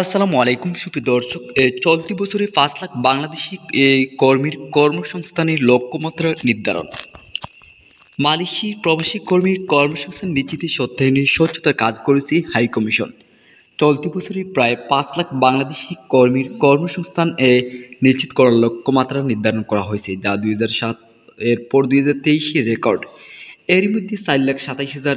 আসসালামু আলাইকুম সুপ্রিয় দর্শক চলতি বছরে পাঁচ লাখ বাংলাদেশি কর্মীর কর্মসংস্থানের লক্ষ্যমাত্রা নির্ধারণ মালয়েশি প্রবাসী কর্মীর কর্মসংস্থান নিশ্চিতে সত্যায়নের স্বচ্ছতার কাজ করেছে হাইকমিশন চলতি বছরে প্রায় পাঁচ লাখ বাংলাদেশি কর্মীর কর্মসংস্থান এ নিশ্চিত করার লক্ষ্যমাত্রা নির্ধারণ করা হয়েছে যা দুই হাজার সাত এরপর দুই হাজার তেইশে রেকর্ড এর মধ্যে চার লাখ সাতাইশ হাজার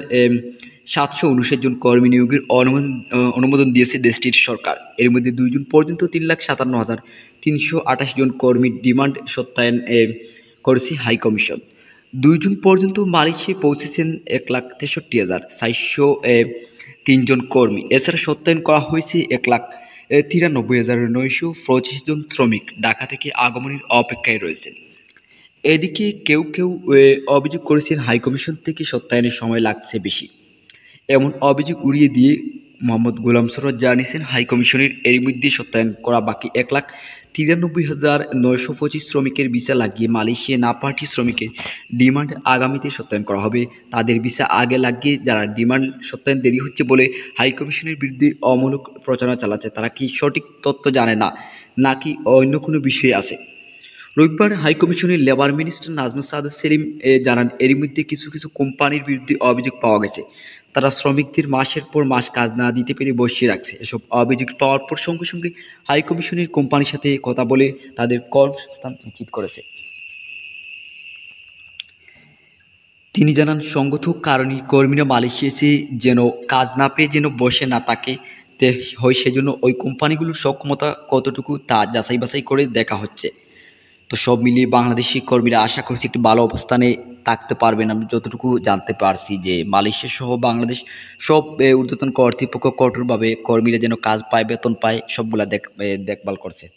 সাতশো উনিশের জন কর্মী নিয়োগের অনুমোদন অনুমোদন দিয়েছে দেশটির সরকার এর মধ্যে দুইজন পর্যন্ত তিন লাখ সাতান্ন হাজার তিনশো আঠাশ জন কর্মীর ডিমান্ড সত্যায়ন করেছে হাইকমিশন দুইজন পর্যন্ত মালয়েশিয়ায় পৌঁছেছেন এক লাখ তেষট্টি হাজার চারশো তিনজন কর্মী এছাড়া সত্যায়ন করা হয়েছে এক লাখ তিরানব্বই হাজার নয়শো পঁচিশ জন শ্রমিক ঢাকা থেকে আগমনের অপেক্ষায় রয়েছেন এদিকে কেউ কেউ অভিযোগ করেছেন হাইকমিশন থেকে সত্যায়নের সময় লাগছে বেশি এমন অভিযোগ উড়িয়ে দিয়ে মোহাম্মদ গোলাম সরোয়ার জানিয়েছেন হাইকমিশনের এর মধ্যে সত্যায়ন করা বাকি এক লাখ তিরানব্বই হাজার নয়শো পঁচিশ শ্রমিকের ভিসা লাগিয়ে মালয়েশিয়া না পার্টি শ্রমিকের ডিমান্ড আগামীতে সত্যায়ন করা হবে তাদের ভিসা আগে লাগিয়ে যারা ডিমান্ড সত্যায়ন দেরি হচ্ছে বলে হাইকমিশনের বিরুদ্ধে অমূলক প্রচারণা চালাচ্ছে তারা কি সঠিক তথ্য জানে না নাকি অন্য কোনো বিষয়ে আছে রবিবার হাইকমিশনের লেবার মিনিস্টার নাজমুল সাদ সেলিম জানান এরই মধ্যে কিছু কিছু কোম্পানির বিরুদ্ধে অভিযোগ পাওয়া গেছে তারা শ্রমিকদের মাসের পর মাস কাজ না দিতে পেরে বসিয়ে রাখছে এসব অভিযোগ পাওয়ার পর সঙ্গে সঙ্গে হাইকমিশনের কোম্পানির সাথে কথা বলে তাদের কর্মসংস্থান নিশ্চিত করেছে তিনি জানান সংগত কারণে কর্মীরা মালয়েশিয়া যেন কাজ না পেয়ে যেন বসে না থাকে হয় সেজন্য ওই কোম্পানিগুলোর সক্ষমতা কতটুকু তা যাচাই বাছাই করে দেখা হচ্ছে তো সব মিলিয়ে বাংলাদেশি কর্মীরা আশা করছে একটি ভালো অবস্থানে থাকতে পারবে না যতটুকু জানতে পারছি যে মালয়েশিয়া সহ বাংলাদেশ সব ঊর্ধ্বতন কর্তৃপক্ষ কঠোরভাবে কর্মীরা যেন কাজ পায় বেতন পায় সবগুলা দেখ দেখভাল করছে